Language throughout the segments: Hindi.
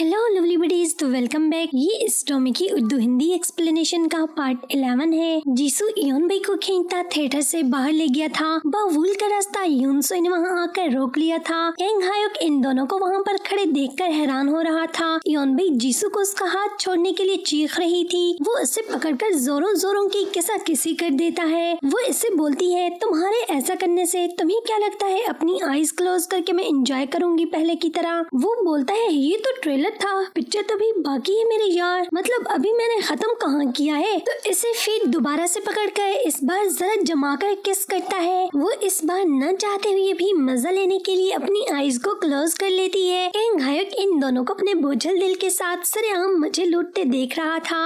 हेलो लवली बडीज तो वेलकम बैक ये इस ड्रामे की उर्दू हिंदी एक्सप्लेनेशन का पार्ट 11 है जीसू यून भाई को खींचता थिएटर से बाहर ले गया था बहुल का रास्ता यूनसो ने वहाँ आकर रोक लिया था कैंग हायोक इन दोनों को वहाँ पर खड़े देखकर हैरान हो रहा था यून भाई जीसू को उसका हाथ छोड़ने के लिए चीख रही थी वो पकड़ कर जोरों जोरों की किसा किसी कर देता है वो इससे बोलती है तुम्हारे ऐसा करने से तुम्हें क्या लगता है अपनी आईज क्लोज करके मैं इंजॉय करूंगी पहले की तरह वो बोलता है ये तो ट्रेलर गलत था पिक्चर तो भी बाकी है मेरे यार मतलब अभी मैंने खत्म कहाँ किया है तो इसे फिर दोबारा से पकड़ कर इस बार जरा जमा कर किस करता है वो इस बार न चाहते हुए भी मजा लेने के लिए अपनी आईज को क्लोज कर लेती है कहीं गायक इन दोनों को अपने बोझल दिल के साथ सरेआम मजे लूटते देख रहा था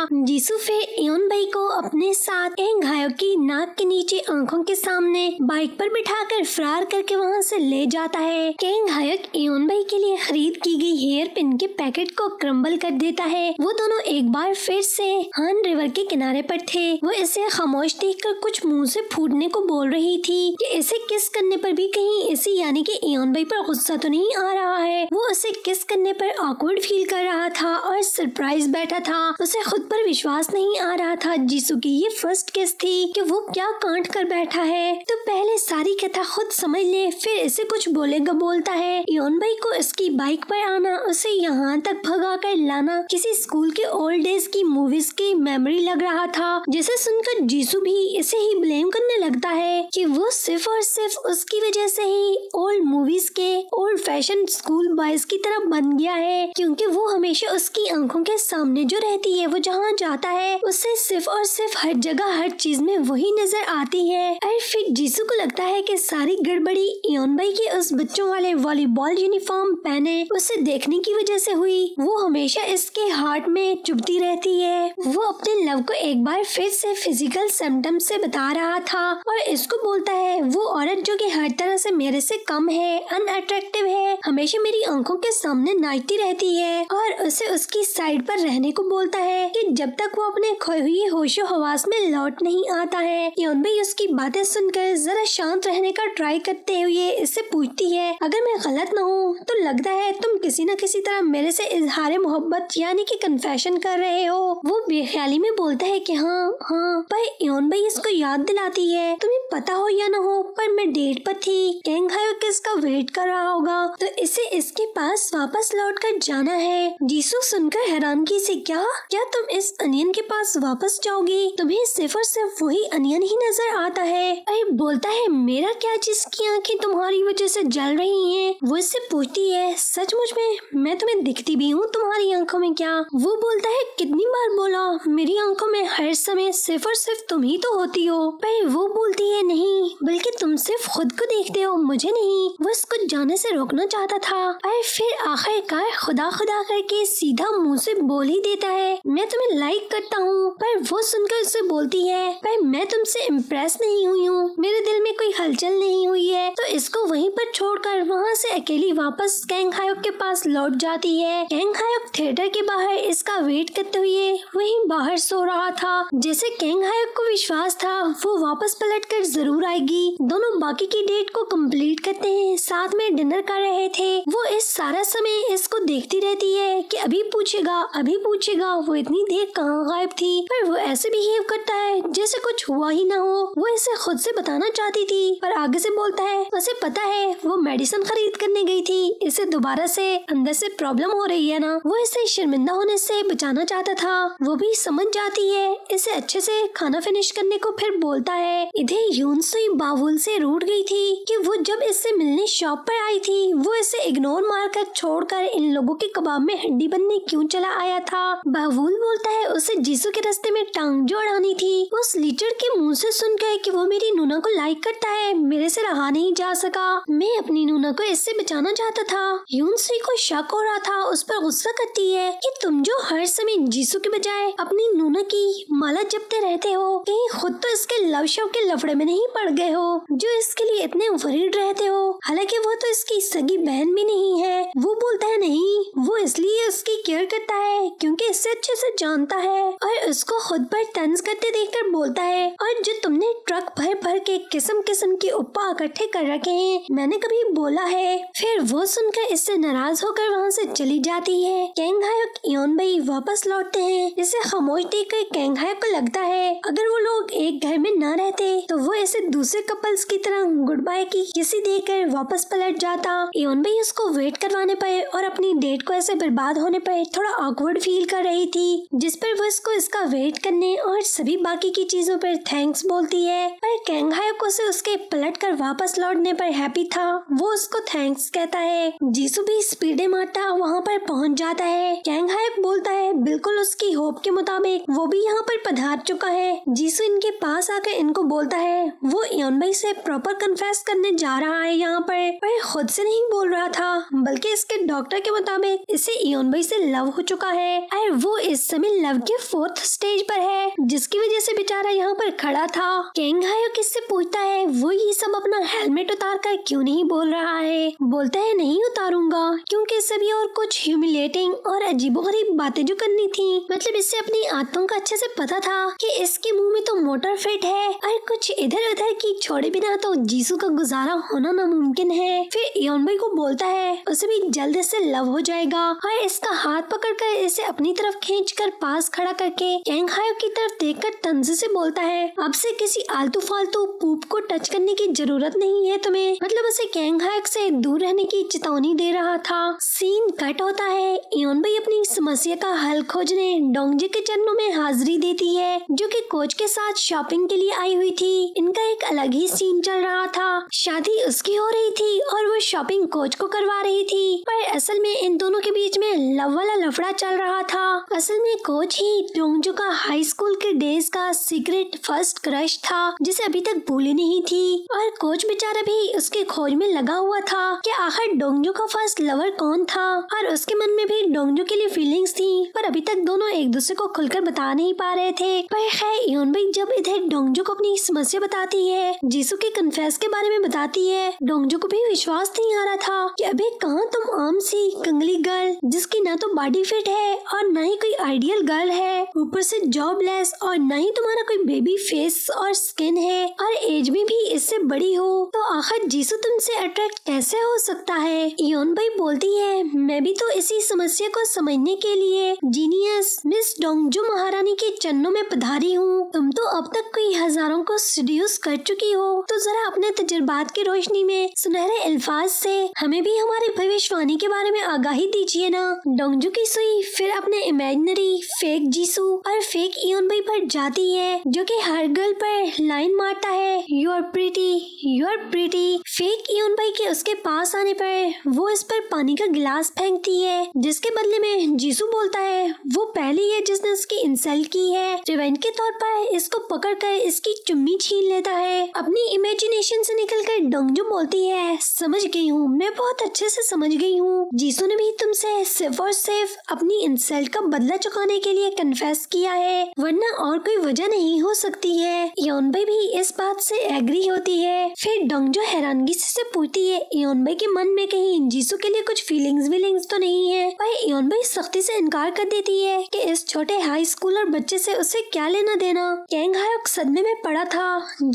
फे एन भाई को अपने साथ कहीं गायक की नाक के नीचे आंखों के सामने बाइक पर कर फरार करके वहाँ से ले जाता है कैंग हायक एन भाई के लिए खरीद की गई हेयर पिन के पैकेट रैकेट को क्रम्बल कर देता है वो दोनों एक बार फिर से हान रिवर के किनारे पर थे वो इसे खामोश देख कर कुछ मुंह से फूटने को बोल रही थी कि इसे किस करने पर भी कहीं इसे यानी कि एन भाई पर गुस्सा तो नहीं आ रहा है वो उसे किस करने पर ऑकवर्ड फील कर रहा था और सरप्राइज बैठा था उसे खुद पर विश्वास नहीं आ रहा था जीसू की ये फर्स्ट किस थी कि वो क्या कांट कर बैठा है तो पहले सारी कथा खुद समझ ले फिर इसे कुछ बोलेगा बोलता है योन भाई को इसकी बाइक पर आना उसे यहाँ यहाँ तक भगा कर लाना किसी स्कूल के ओल्ड डेज की मूवीज की मेमोरी लग रहा था जिसे सुनकर जीसू भी इसे ही ब्लेम करने लगता है कि वो सिर्फ और सिर्फ उसकी वजह से ही ओल्ड मूवीज के ओल्ड फैशन स्कूल बॉयज की तरफ बन गया है क्योंकि वो हमेशा उसकी आंखों के सामने जो रहती है वो जहाँ जाता है उसे सिर्फ और सिर्फ हर जगह हर चीज में वही नजर आती है और फिर जीसू को लगता है कि सारी गड़बड़ी इोन भाई के उस बच्चों वाले वॉलीबॉल यूनिफॉर्म पहने उसे देखने की वजह से हुई वो हमेशा इसके हार्ट में चुभती रहती है वो अपने लव को एक बार फिर से फिजिकल सिम्टम से बता रहा था और इसको बोलता है वो औरत जो कि हर तरह से मेरे से कम है अनअट्रैक्टिव है हमेशा मेरी आंखों के सामने नाचती रहती है और उसे उसकी साइड पर रहने को बोलता है कि जब तक वो अपने खोए हुए होशो हवास में लौट नहीं आता है यौन भाई उसकी बातें सुनकर जरा शांत रहने का ट्राई करते हुए इससे पूछती है अगर मैं गलत न हूँ तो लगता है तुम किसी न किसी तरह मेरे से इजहार मोहब्बत यानी कि कन्फेशन कर रहे हो वो बेख्याली में बोलता है कि हाँ हाँ पर एन भाई इसको याद दिलाती है तुम्हें पता हो या न हो पर मैं डेट पर थी कैंग किसका वेट कर रहा होगा तो इसे इसके पास वापस लौट कर जाना है जीसू सुनकर हैरानगी से क्या क्या तुम इस अनियन के पास वापस जाओगी तुम्हें सिर्फ और सिर्फ वही अनियन ही नजर आता है अरे बोलता है मेरा क्या जिसकी आंखें तुम्हारी वजह से जल रही हैं वो इससे पूछती है सचमुच में मैं तुम्हें दिख देखती भी हूँ तुम्हारी आंखों में क्या वो बोलता है कितनी बार बोला मेरी आंखों में हर समय सिर्फ और सिर्फ तुम ही तो होती हो पर वो बोलती है नहीं बल्कि तुम सिर्फ खुद को देखते हो मुझे नहीं वो उसको जाने से रोकना चाहता था पर फिर आखिरकार खुदा खुदा करके सीधा मुँह से बोल ही देता है मैं तुम्हें लाइक करता हूँ पर वो सुनकर उसे बोलती है पर मैं तुमसे इम्प्रेस नहीं हुई हूँ मेरे दिल में कोई हलचल नहीं हुई है तो इसको वहीं पर छोड़कर वहाँ से अकेली वापस गैंग हायोग के पास लौट जाती है है कैंग हायक थिएटर के बाहर इसका वेट करते हुए वहीं बाहर सो रहा था जैसे कैंग हायक को विश्वास था वो वापस पलट कर जरूर आएगी दोनों बाकी की डेट को कंप्लीट करते हैं साथ में डिनर कर रहे थे वो इस सारा समय इसको देखती रहती है कि अभी पूछेगा अभी पूछेगा वो इतनी देर कहाँ गायब थी पर वो ऐसे बिहेव करता है जैसे कुछ हुआ ही ना हो वो इसे खुद से बताना चाहती थी पर आगे से बोलता है उसे पता है वो मेडिसिन खरीद करने गई थी इसे दोबारा से अंदर से प्रॉब्लम हो रही है ना वो इसे शर्मिंदा होने से बचाना चाहता था वो भी समझ जाती है इसे अच्छे से खाना फिनिश करने को फिर बोलता है इधर यूनसुई बावुल से रूट गई थी कि वो जब इससे मिलने शॉप पर आई थी वो इसे इग्नोर मार कर छोड़ कर इन लोगों के कबाब में हड्डी बनने क्यों चला आया था बावुल बोलता है उसे जीसू के रस्ते में टांग जोड़ानी थी उस लीचड़ के मुँह ऐसी सुन गए कि वो मेरी नूना को लाइक करता है मेरे ऐसी रहा नहीं जा सका मैं अपनी नूना को इससे बचाना चाहता था यूनसुई को शक हो रहा था उस पर गुस्सा करती है कि तुम जो हर समय जीसू के बजाय अपनी नूना की माला जपते रहते हो कहीं खुद तो इसके लव शव के लफड़े में नहीं पड़ गए हो जो इसके लिए इतने वरीड रहते हो हालांकि वो तो इसकी सगी बहन भी नहीं है वो बोलता है नहीं वो इसलिए उसकी केयर करता है क्योंकि इससे अच्छे से जानता है और उसको खुद पर तंज करते देखकर बोलता है और जो तुमने ट्रक भर भर के किस्म किस्म के उपा इकट्ठे कर रखे हैं मैंने कभी बोला है फिर वो सुनकर इससे नाराज होकर वहाँ से चली जाती है कैंग योन भाई वापस लौटते हैं जिसे खामोश देख कर कैंग को लगता है अगर वो लोग एक घर में न रहते तो वो ऐसे दूसरे कपल्स की तरह गुड बाय की किसी देकर वापस पलट जाता भाई उसको वेट करवाने पर और अपनी डेट को ऐसे बर्बाद होने पर थोड़ा ऑकवर्ड फील कर रही थी जिस पर वो इसको इसका वेट करने और सभी बाकी की चीजों पर थैंक्स बोलती है पर कैंग उसे उसके पलट कर वापस लौटने पर हैप्पी था वो उसको थैंक्स कहता है जीसू भी स्पीडे मारता वहाँ पर पहुंच जाता है चैंग हाइक बोलता है बिल्कुल उसकी होप के मुताबिक वो भी यहाँ पर पधार चुका है जिसो इनके पास आकर इनको बोलता है वो एन भाई से प्रॉपर कन्फेस करने जा रहा है यहाँ पर पर खुद से नहीं बोल रहा था बल्कि इसके डॉक्टर के मुताबिक इसे एन भाई से लव हो चुका है और वो इस समय लव के फोर्थ स्टेज पर है जिसकी वजह से बेचारा यहाँ पर खड़ा था कैंग हायक इससे पूछता है वो ये सब अपना हेलमेट उतार कर क्यों नहीं बोल रहा है बोलता है नहीं उतारूंगा क्योंकि सभी और कुछ कुछ ह्यूमिलेटिंग और अजीबोगरीब बातें जो करनी थी मतलब इससे अपनी आदतों का अच्छे से पता था कि इसके मुंह में तो मोटर फिट है और कुछ इधर उधर की छोड़े बिना तो जीसू का गुजारा होना नामुमकिन है फिर योन भाई को बोलता है उसे भी जल्द इससे लव हो जाएगा और इसका हाथ पकड़ कर इसे अपनी तरफ खींच कर पास खड़ा करके यंग हायो की तरफ देख कर तंज से बोलता है अब से किसी आलतू फालतू पूप को टच करने की जरूरत नहीं है तुम्हें मतलब उसे कैंग हायक से दूर रहने की चेतावनी दे रहा था सीन कट होता है योन भाई अपनी समस्या का हल खोजने डोंगजी के चरणों में हाजिरी देती है जो कि कोच के साथ शॉपिंग के लिए आई हुई थी इनका एक अलग ही सीन चल रहा था शादी उसकी हो रही थी और वो शॉपिंग कोच को करवा रही थी पर असल में इन दोनों के बीच में लव वाला लफड़ा चल रहा था असल में कोच ही डोंगजो का हाई स्कूल के डेज का सीक्रेट फर्स्ट क्रश था जिसे अभी तक भूली नहीं थी और कोच बेचारा भी उसके खोज में लगा हुआ था कि आखिर डोंगजो का फर्स्ट लवर कौन था और उसके मन में भी डोंगजू के लिए फीलिंग्स थी पर अभी तक दोनों एक दूसरे को खुलकर बता नहीं पा रहे थे पर खैर भाई जब इधर डोंगजू को अपनी समस्या बताती है जीसू के कन्फेस के बारे में बताती है डोंगजू को भी विश्वास नहीं आ रहा था की अभी कहाँ तुम आम सी कंगली गर्ल जिसकी न तो बॉडी फिट है और न ही कोई आइडियल गर्ल है ऊपर ऐसी जॉब और न ही तुम्हारा कोई बेबी फेस और स्किन है और एज में भी इससे बड़ी हो तो आखिर जीसू तुमसे अट्रैक्ट कैसे हो सकता है योन भाई बोलती है मैं भी तो तो इसी समस्या को समझने के लिए जीनियस मिस डोंगजू महारानी के चरणों में पधारी हूँ तुम तो अब तक कई हजारों को सड्यूस कर चुकी हो तो जरा अपने तजुर्बात की रोशनी में सुनहरे अल्फाज से हमें भी हमारी भविष्यवाणी के बारे में आगाही दीजिए ना डोंगजू की सुई फिर अपने इमेजनरी फेक जीसू और फेक इन भाई पर जाती है जो कि हर गर्ल पर लाइन मारता है your pretty pretty pretty pretty fake इन भाई के उसके पास आने पर वो इस पर पानी का गिलास फेंकती करती है जिसके बदले में जीसू बोलता है वो पहली है जिसने उसकी इंसल्ट की है रिवेंट के तौर पर इसको कर इसकी चुम्मी छीन लेता है अपनी इमेजिनेशन से कर डोंगजू बोलती है समझ गई हूँ मैं बहुत अच्छे से समझ गई हूँ जीसू ने भी तुमसे सिर्फ और सिर्फ अपनी इंसल्ट का बदला चुकाने के लिए कन्फेस किया है वरना और कोई वजह नहीं हो सकती है योनबाई भी इस बात से एग्री होती है फिर डंगजो हैरानगी से पूछती है योनबई के मन में कहीं जीसू के लिए कुछ फीलिंग्स विलिंग्स तो नहीं है वही योन भाई सख्ती से इनकार कर देती है कि इस छोटे हाई स्कूल और बच्चे से उसे क्या लेना देना कैंग हायक सदमे में पड़ा था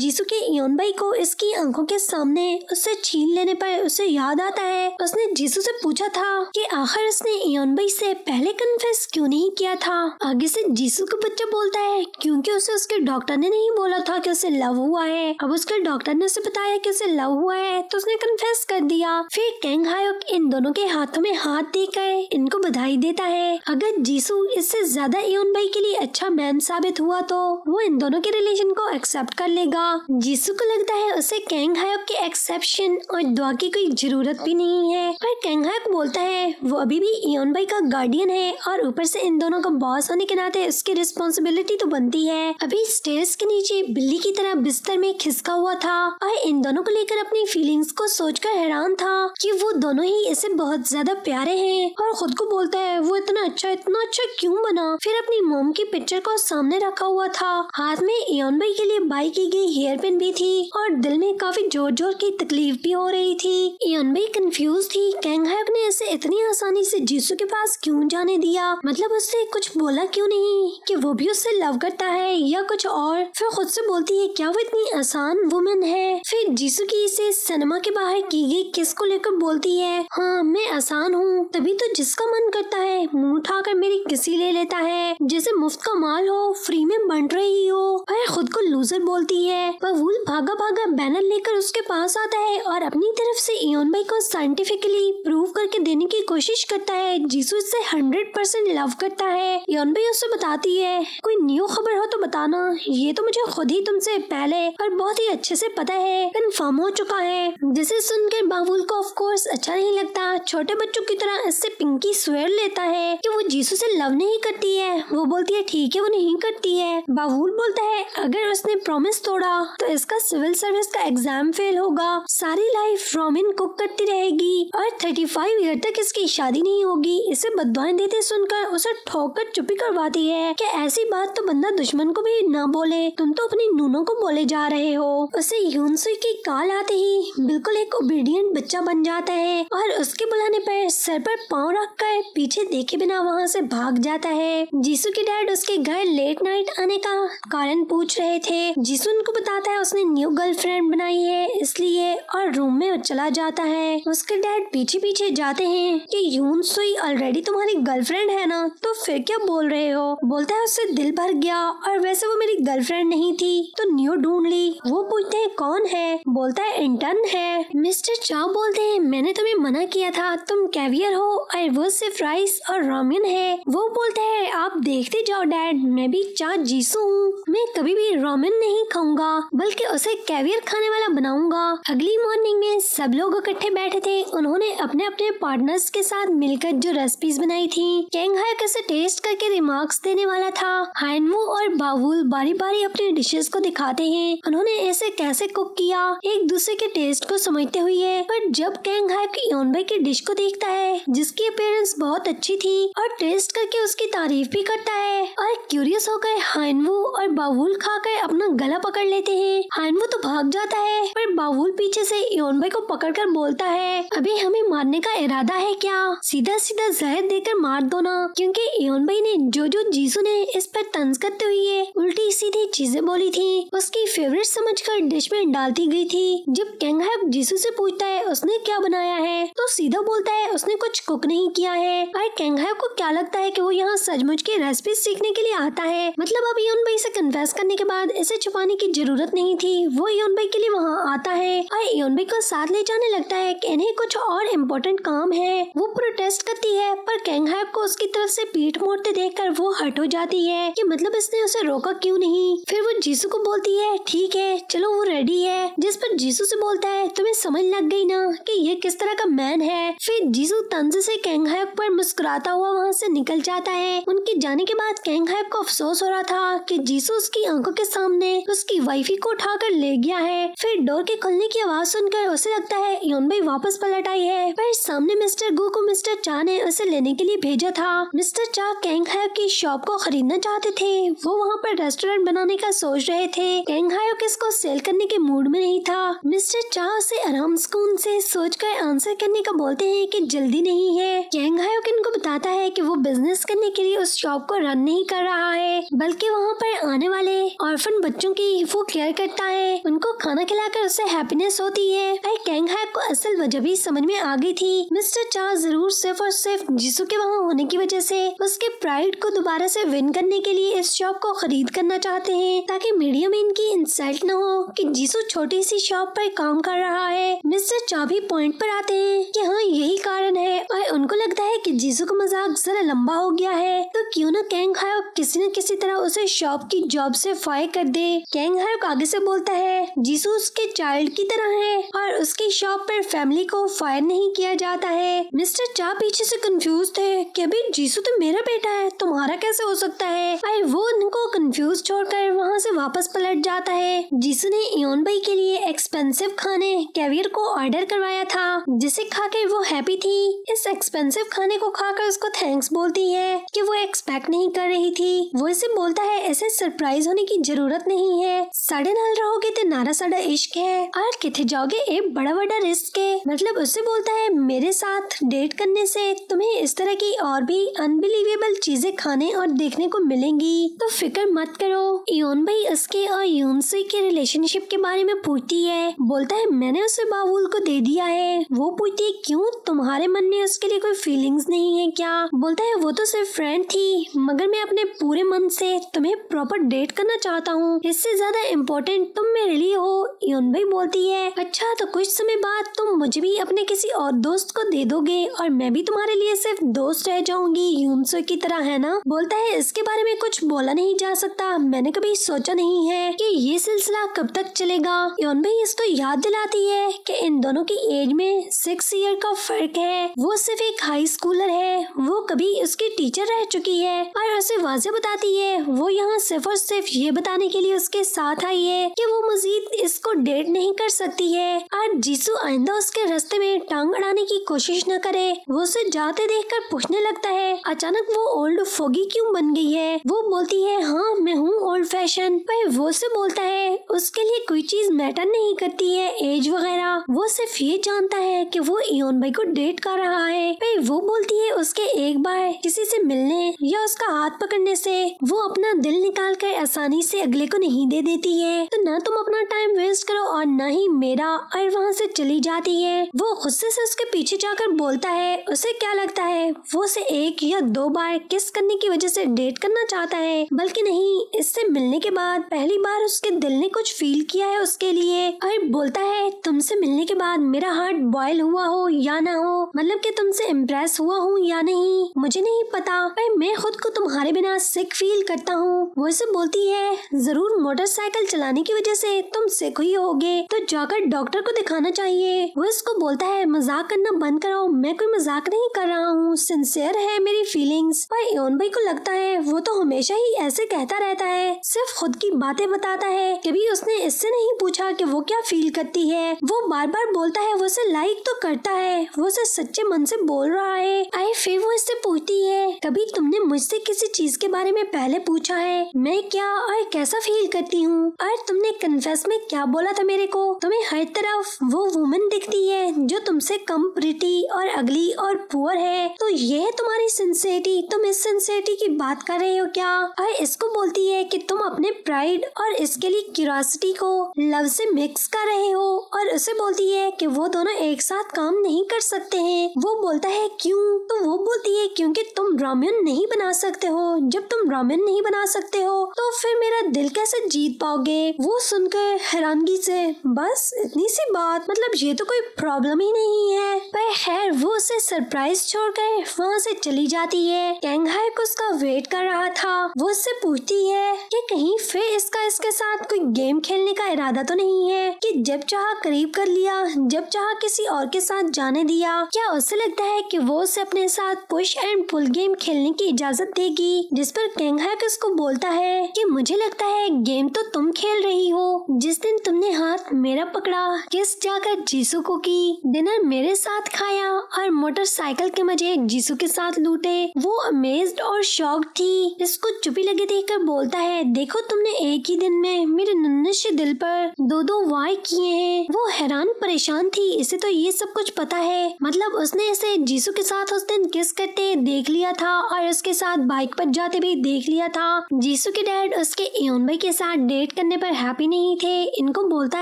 जीसू के योन भाई को इसकी आंखों के सामने उससे छीन लेने पर उसे याद आता है उसने जीसू से पूछा था कि आखिर उसने योन भाई से पहले कन्फेस क्यों नहीं किया था आगे से जीसू का बच्चा बोलता है क्योंकि उसे उसके डॉक्टर ने नहीं बोला था कि उसे लव हुआ है अब उसके डॉक्टर ने उसे बताया कि उसे लव हुआ है तो उसने कन्फेस कर दिया फिर कैंग हायक इन दोनों के हाथों में हाथ कर इनको बधाई देता है अगर जीसू इससे ज्यादा एन भाई के लिए अच्छा मैन साबित हुआ तो वो इन दोनों के रिलेशन को एक्सेप्ट कर लेगा जीसू को लगता है उसे कैंग हायप के एक्सेप्शन और दुआ की कोई जरूरत भी नहीं है पर कैंग हायप बोलता है वो अभी भी एन भाई का गार्डियन है और ऊपर से इन दोनों का बॉस होने के नाते उसकी रिस्पॉन्सिबिलिटी तो बनती है अभी स्टेज के नीचे बिल्ली की तरह बिस्तर में खिसका हुआ था और इन दोनों को लेकर अपनी फीलिंग्स को सोचकर हैरान था कि वो दोनों ही इसे बहुत ज्यादा प्यारे हैं और खुद को बोलता है वो इतना अच्छा इतना अच्छा क्यों बना फिर अपनी मोम की पिक्चर को सामने रखा हुआ था हाथ में एन भाई के लिए बाई की गई हेयर पिन भी थी और दिल में काफी जोर जोर की तकलीफ भी हो रही थी एन भाई कंफ्यूज थी कैंगहक ने इसे इतनी आसानी से जीसू के पास क्यों जाने दिया मतलब उससे कुछ बोला क्यों नहीं कि वो भी उससे लव करता है या कुछ और फिर खुद से बोलती है क्या वो इतनी आसान वुमेन है फिर जीसू की इसे सिनेमा के बाहर की गई किस को लेकर बोलती है हाँ मैं आसान हूँ तभी तो जिसका मन करता है मुंह उठाकर मेरी किसी ले लेता है जैसे मुफ्त का माल हो फ्री में बंट रही हो वह खुद को लूजर बोलती है बबूल भागा भागा बैनर लेकर उसके पास आता है और अपनी तरफ से इयोन भाई को साइंटिफिकली प्रूव करके देने की कोशिश करता है जीसू इससे हंड्रेड परसेंट लव करता है इयोन भाई उससे बताती है कोई न्यू खबर हो तो बताना ये तो मुझे खुद ही तुमसे पहले और बहुत ही अच्छे से पता है कंफर्म हो चुका है जिसे सुनकर बाबुल को ऑफ कोर्स अच्छा नहीं लगता छोटे बच्चों की तरह इससे पिंकी स्वेर लेता है कि वो जीसू से लव नहीं करती है वो बोलती है ठीक है वो नहीं करती है बाबूल बोलता है अगर उसने प्रोमिस तोड़ा तो इसका सिविल सर्विस का एग्जाम फेल होगा सारी लाइफ रोमिन कुक करती रहेगी और थर्टी फाइव ईयर तक इसकी शादी नहीं होगी इसे बदवाएं देते सुनकर उसे ठोकर चुपी करवाती है कि ऐसी बात तो बंदा दुश्मन को भी न बोले तुम तो अपनी नूनों को बोले जा रहे हो उसे की काल आते ही बिल्कुल एक ओबीडियंट बच्चा बन जाता है और उसके बुलाने पर सर पर पर पाँव रखकर पीछे देखे बिना वहाँ से भाग जाता है जीसू के डैड उसके घर लेट नाइट आने का कारण पूछ रहे थे जिसु उनको बताता है उसने न्यू गर्लफ्रेंड बनाई है इसलिए और रूम में चला जाता है उसके डैड पीछे पीछे जाते हैं कि यून सुई ऑलरेडी तुम्हारी गर्लफ्रेंड है ना तो फिर क्या बोल रहे हो बोलता है उससे दिल भर गया और वैसे वो मेरी गर्लफ्रेंड नहीं थी तो न्यू ढूंढ ली वो पूछते हैं कौन है बोलता है इंटर्न है मिस्टर चाओ बोलते हैं मैंने तुम्हें मना किया था तुम कैवियर नो आई वो सिर्फ राइस और रामिन है वो बोलते है आप देखते जाओ डैड मैं भी चार जीसू हूँ मैं कभी भी रामिन नहीं खाऊंगा बल्कि उसे कैवियर खाने वाला बनाऊंगा अगली मॉर्निंग में सब लोग इकट्ठे बैठे थे उन्होंने अपने अपने पार्टनर्स के साथ मिलकर जो रेसिपीज बनाई थी कैंग हायक उसे टेस्ट करके रिमार्क्स देने वाला था हाइनवू और बाबुल बारी बारी अपने डिशेस को दिखाते है उन्होंने ऐसे कैसे कुक किया एक दूसरे के टेस्ट को समझते हुए पर जब कैंग हायक की डिश को देखता है जिसकी अपेयरेंस बहुत अच्छी थी और टेस्ट करके उसकी तारीफ भी करता है और क्यूरियस होकर हाइनवू और बाबुल खाकर अपना गला पकड़ लेते हैं हाइनवू तो भाग जाता है पर बाबुल पीछे से योनबाई को पकड़कर बोलता है अभी हमें मारने का इरादा है क्या सीधा सीधा जहर देकर मार दो ना क्योंकि योनबाई ने जो जो जीसू ने इस पर तंज करते हुए उल्टी सीधी चीजें बोली थी उसकी फेवरेट कर डिश में डालती गई थी जब कैंग जीसू से पूछता है उसने क्या बनाया है तो सीधा बोलता है उसने कुछ कुछ कुक नहीं किया है भाई कैंघाई को क्या लगता है कि वो यहाँ सचमुच की रेसिपी सीखने के लिए आता है मतलब अब योन भाई से कन्फेस करने के बाद इसे छुपाने की जरूरत नहीं थी वो योन भाई के लिए वहाँ आता है और योन भाई को साथ ले जाने लगता है कि इन्हें कुछ और इम्पोर्टेंट काम है वो प्रोटेस्ट करती है पर कैंघाई को उसकी तरफ से पीठ मोड़ते देख कर वो हट हो जाती है कि मतलब इसने उसे रोका क्यूँ नहीं फिर वो जीसू को बोलती है ठीक है चलो वो रेडी है जिस पर जीसू से बोलता है तुम्हें समझ लग गई ना कि ये किस तरह का मैन है फिर जीसू तन जोन्स से कैंगहायक पर मुस्कुराता हुआ वहाँ से निकल जाता है उनके जाने के बाद कैंगहायक को अफसोस हो रहा था कि जीसू उसकी आंखों के सामने उसकी वाइफी को उठाकर ले गया है फिर डोर के खुलने की आवाज सुनकर उसे लगता है योन भाई वापस पलट आई है पर सामने मिस्टर गु को मिस्टर चा ने उसे लेने के लिए भेजा था मिस्टर चा कैंगहायक की शॉप को खरीदना चाहते थे वो वहाँ पर रेस्टोरेंट बनाने का सोच रहे थे कैंगहायक इसको सेल करने के मूड में नहीं था मिस्टर चा उसे आराम सुकून से सोचकर आंसर करने का बोलते है की जल्दी नहीं नहीं है चैंगायोकिन को बताता है कि वो बिजनेस करने के लिए उस शॉप को रन नहीं कर रहा है बल्कि वहाँ पर आने वाले ऑर्फन बच्चों की वो केयर करता है उनको खाना खिलाकर उससे हैप्पीनेस होती है पर को असल वजह भी समझ में आ गई थी मिस्टर चार जरूर सिर्फ और सिर्फ जिसू के वहाँ होने की वजह से उसके प्राइड को दोबारा से विन करने के लिए इस शॉप को खरीद करना चाहते हैं ताकि मीडिया में इनकी इंसल्ट न हो कि जीसू छोटी सी शॉप पर काम कर रहा है मिस्टर चाबी पॉइंट पर आते हैं कि हाँ यही कारण है और उनको लगता है कि जीजू का मजाक जरा लंबा हो गया है तो क्यों ना कैंग हायोक किसी न किसी तरह उसे शॉप की जॉब से फायर कर दे कैंग हायोक आगे से बोलता है जीसू उसके चाइल्ड की तरह है और उसकी शॉप पर फैमिली को फायर नहीं किया जाता है मिस्टर चा पीछे से कंफ्यूज थे कि अभी जीसू तो मेरा बेटा है तुम्हारा कैसे हो सकता है और वो उनको कंफ्यूज छोड़कर वहाँ से वापस पलट जाता है जीसू ने इन भाई के लिए एक्सपेंसिव खाने कैवियर को ऑर्डर करवाया था जिसे खा के वो हैप्पी थी इस एक्सपेंसिव खाने को खाकर उसको थैंक्स बोलती है कि वो एक्सपेक्ट नहीं कर रही थी वो इसे बोलता है ऐसे सरप्राइज होने की जरूरत नहीं है साढ़े नाल रहोगे तो नारा साढ़ा इश्क है और किथे जाओगे एक बड़ा बड़ा रिस्क है मतलब उससे बोलता है मेरे साथ डेट करने से तुम्हें इस तरह की और भी अनबिलीवेबल चीजें खाने और देखने को मिलेंगी तो फिक्र मत करो योन भाई उसके और योनसुई के रिलेशनशिप के बारे में पूछती है बोलता है मैंने उसे बाबुल को दे दिया है वो पूछती है क्यूँ तुम्हारे मन में में उसके लिए कोई फीलिंग्स नहीं है क्या बोलता है वो तो सिर्फ फ्रेंड थी मगर मैं अपने पूरे मन से तुम्हें प्रॉपर डेट करना चाहता हूँ इससे ज्यादा इम्पोर्टेंट तुम मेरे लिए हो योन भाई बोलती है अच्छा तो कुछ समय बाद तुम मुझे भी अपने किसी और दोस्त को दे दोगे और मैं भी तुम्हारे लिए सिर्फ दोस्त रह जाऊंगी यूनसो की तरह है ना बोलता है इसके बारे में कुछ बोला नहीं जा सकता मैंने कभी सोचा नहीं है कि ये सिलसिला कब तक चलेगा यून भाई इसको तो याद दिलाती है कि इन दोनों की एज में सिक्स ईयर का फर्क है वो वो सिर्फ एक हाई स्कूलर है वो कभी उसकी टीचर रह चुकी है और उसे वाजे बताती है वो यहाँ सिर्फ और सिर्फ ये बताने के लिए उसके साथ आई है कि वो मजीद इसको डेट नहीं कर सकती है और जीसू आइंदा उसके रास्ते में टांग अड़ाने की कोशिश न करे वो उसे जाते देख कर पूछने लगता है अचानक वो ओल्ड फोगी क्यूँ बन गई है वो बोलती है हाँ मैं हूँ ओल्ड फैशन पर वो से बोलता है उसके लिए कोई चीज मैटर नहीं करती है एज वगैरह वो सिर्फ ये जानता है की वो इोन भाई को डेट कर रहा आए भाई वो बोलती है उसके एक बार किसी से मिलने या उसका हाथ पकड़ने से वो अपना दिल निकाल कर आसानी से अगले को नहीं दे देती है तो ना तुम अपना टाइम वेस्ट करो और न ही मेरा और वहाँ से चली जाती है वो गुस्से से उसके पीछे जाकर बोलता है उसे क्या लगता है वो उसे एक या दो बार किस करने की वजह से डेट करना चाहता है बल्कि नहीं इससे मिलने के बाद पहली बार उसके दिल ने कुछ फील किया है उसके लिए और बोलता है तुमसे मिलने के बाद मेरा हार्ट बॉयल हुआ हो या ना हो मतलब कि के तुमसे इम्प्रेस हुआ हूँ या नहीं मुझे नहीं पता पर मैं खुद को तुम्हारे बिना सिख फील करता हूँ वो इसे बोलती है जरूर मोटरसाइकिल चलाने की वजह से तुम सिख हुई होगे तो जाकर डॉक्टर को दिखाना चाहिए वो इसको बोलता है मजाक करना बंद कराओ मैं कोई मजाक नहीं कर रहा हूँ सिंसियर है मेरी फीलिंग पर एन भाई को लगता है वो तो हमेशा ही ऐसे कहता रहता है सिर्फ खुद की बातें बताता है कभी उसने इससे नहीं पूछा कि वो क्या फील करती है वो बार बार बोलता है वो उसे लाइक तो करता है वो उसे सच्चे मन ध्यान से बोल रहा है आए फिर वो इससे पूछती है कभी तुमने मुझसे किसी चीज के बारे में पहले पूछा है मैं क्या और कैसा फील करती हूँ और तुमने कन्फेस में क्या बोला था मेरे को तुम्हें हर तरफ वो वुमन दिखती है जो तुमसे कम प्रिटी और अगली और पुअर है तो ये है तुम्हारी सिंसेरिटी तुम इस सिंसेरिटी की बात कर रहे हो क्या और इसको बोलती है कि तुम अपने प्राइड और इसके लिए क्यूरोसिटी को लव से मिक्स कर रहे हो और उसे बोलती है कि वो दोनों एक साथ काम नहीं कर सकते हैं वो वो बोलता है क्यों तो वो बोलती है क्योंकि तुम रामयन नहीं बना सकते हो जब तुम रामयन नहीं बना सकते हो तो फिर मेरा दिल कैसे जीत पाओगे वो सुनकर हैरानगी से बस इतनी सी बात मतलब ये तो कोई प्रॉब्लम ही नहीं है पर खैर वो उसे सरप्राइज कर वहाँ से चली जाती है कैंगहाइक उसका वेट कर रहा था वो उससे पूछती है कि कहीं फिर इसका इसके साथ कोई गेम खेलने का इरादा तो नहीं है कि जब चाह करीब कर लिया जब चाह किसी और के साथ जाने दिया क्या उस ऐसा लगता है कि वो उसे अपने साथ पुश एंड पुल गेम खेलने की इजाजत देगी जिस पर कैंगहैक उसको बोलता है कि मुझे लगता है गेम तो तुम खेल रही हो जिस दिन तुमने हाथ मेरा पकड़ा किस जाकर जीसु को की डिनर मेरे साथ खाया और मोटरसाइकिल के मजे जीसु के साथ लूटे वो अमेज और शौक थी इसको चुपी लगे देख कर बोलता है देखो तुमने एक ही दिन में मेरे नन्नश दिल पर दो दो वाय किए हैं वो हैरान परेशान थी इसे तो ये सब कुछ पता है मतलब उसने ने इसे जीसू के साथ उस दिन किस करते देख लिया था और उसके साथ बाइक पर जाते भी देख लिया था जीसू के डैड उसके एन भाई के साथ डेट करने पर हैप्पी नहीं थे इनको बोलता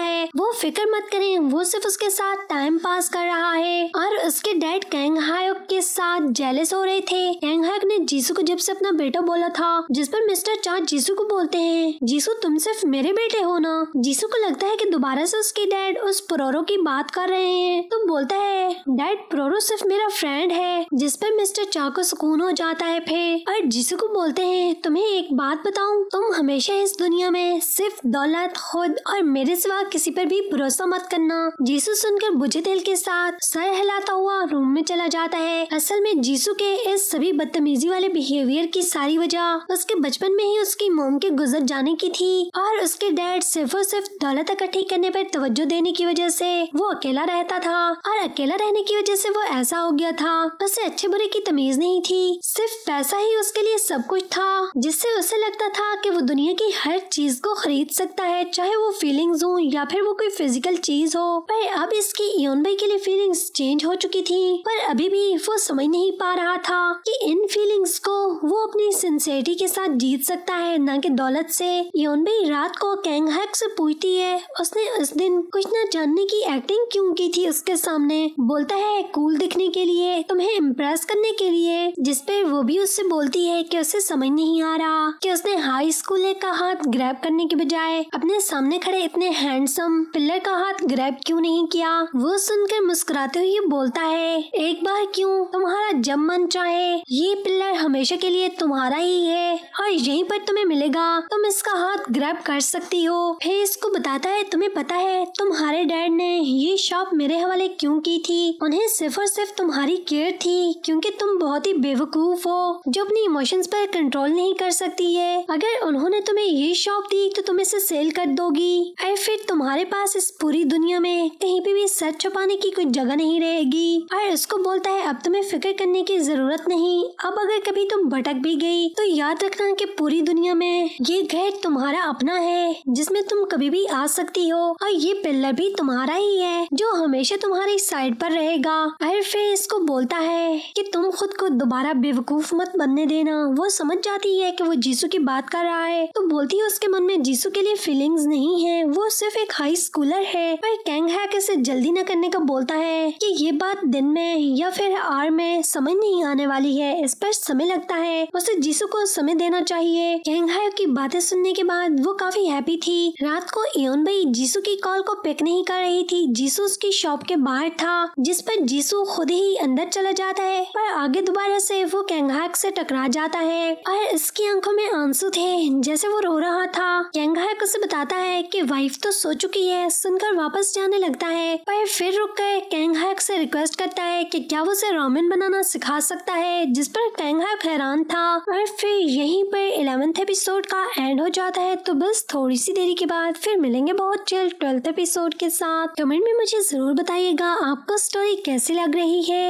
है वो फिक्र मत करें वो सिर्फ उसके साथ टाइम पास कर रहा है और उसके डैड कैंग हायक के साथ जेलिस हो रहे थे कैंग हायक ने जीसू को जब से अपना बेटा बोला था जिस पर मिस्टर चार जीसू को बोलते है जीसू तुम सिर्फ मेरे बेटे हो ना जीसू को लगता है की दोबारा से उसके डैड उस प्रोरो की बात कर रहे हैं तो बोलता है डैड प्रोरो सिर्फ मेरा फ्रेंड है जिस पर मिस्टर चा को सुकून हो जाता है फिर और जिसु को बोलते हैं तुम्हें एक बात बताऊं तुम हमेशा इस दुनिया में सिर्फ दौलत खुद और मेरे सिवा किसी पर भी भरोसा मत करना जीसू सुनकर बुझे दिल के साथ सर हिलाता हुआ रूम में चला जाता है असल में जीसू के इस सभी बदतमीजी वाले बिहेवियर की सारी वजह उसके बचपन में ही उसकी मोम के गुजर जाने की थी और उसके डैड सिर्फ और सिर्फ दौलत इकट्ठी करने पर तवज्जो देने की वजह से वो अकेला रहता था और अकेला रहने की वजह से वो ऐसा हो गया था उसे अच्छे बुरे की तमीज नहीं थी सिर्फ पैसा ही उसके लिए सब कुछ था जिससे उसे लगता था कि वो दुनिया की हर चीज को खरीद सकता है चाहे वो फीलिंग्स हो या फिर वो कोई फिजिकल चीज हो पर अब इसकी इन भाई के लिए फीलिंग्स चेंज हो चुकी थी पर अभी भी वो समझ नहीं पा रहा था कि इन फीलिंग्स को वो अपनी सिंसेरिटी के साथ जीत सकता है न कि दौलत से योन भाई रात को कैंग हक से पूछती है उसने उस दिन कुछ न जानने की एक्टिंग क्यों की थी उसके सामने बोलता है कूल देखने के लिए तुम्हें इम्प्रेस करने के लिए जिसपे वो भी उससे बोलती है कि उसे समझ नहीं आ रहा कि उसने हाई स्कूल का हाथ ग्रैब करने के बजाय अपने सामने खड़े इतने हैंडसम पिल्लर का हाथ ग्रैब क्यों नहीं किया वो सुनकर मुस्कुराते हुए बोलता है एक बार क्यों तुम्हारा जब मन चाहे ये पिल्लर हमेशा के लिए तुम्हारा ही है और हाँ, यही पर तुम्हें मिलेगा तुम इसका हाथ ग्रैब कर सकती हो फिर इसको बताता है तुम्हें पता है तुम्हारे डैड ने ये शॉप मेरे हवाले क्यों की थी उन्हें सिर्फ और सिर्फ तुम्हारी केयर थी क्योंकि तुम बहुत ही बेवकूफ हो जो अपनी इमोशंस पर कंट्रोल नहीं कर सकती है अगर उन्होंने तुम्हें ये शॉप दी तो तुम इसे सेल कर दोगी और फिर तुम्हारे पास इस पूरी दुनिया में कहीं पे भी सच छुपाने की कोई जगह नहीं रहेगी और उसको बोलता है अब तुम्हें फिक्र करने की जरूरत नहीं अब अगर कभी तुम भटक भी गयी तो याद रखना की पूरी दुनिया में ये घर तुम्हारा अपना है जिसमे तुम कभी भी आ सकती हो और ये पिल्लर भी तुम्हारा ही है जो हमेशा तुम्हारी साइड पर रहेगा और फिर इसको बोलता है कि तुम खुद को दोबारा बेवकूफ मत बनने देना वो समझ जाती है कि वो जीसू की बात कर रहा है तो बोलती है उसके मन में जीसू के लिए फीलिंग्स नहीं है वो सिर्फ एक हाई स्कूलर है पर कैंग हैक इसे जल्दी न करने का बोलता है कि ये बात दिन में या फिर आर में समझ नहीं आने वाली है इस पर समय लगता है उसे जीसू को समय देना चाहिए कैंग है की बातें सुनने के बाद वो काफी हैप्पी थी रात को एन भाई जीसू की कॉल को पिक नहीं कर रही थी जीसू उसकी शॉप के बाहर था जिस पर जीसू खुद ही अंदर चला जाता है पर आगे दोबारा से वो कैंगहाक से टकरा जाता है और इसकी आंखों में आंसू थे जैसे वो रो रहा था कैंगहाक उसे बताता है कि वाइफ तो सो चुकी है सुनकर वापस जाने लगता है पर फिर रुक कर कैंगहाक से रिक्वेस्ट करता है कि क्या वो उसे रामेन बनाना सिखा सकता है जिस पर कैंगहाक हैरान था और फिर यहीं पर इलेवेंथ एपिसोड का एंड हो जाता है तो बस थोड़ी सी देरी के बाद फिर मिलेंगे बहुत जल्द ट्वेल्थ एपिसोड के साथ कमेंट में मुझे जरूर बताइएगा आपको स्टोरी कैसी लग रही है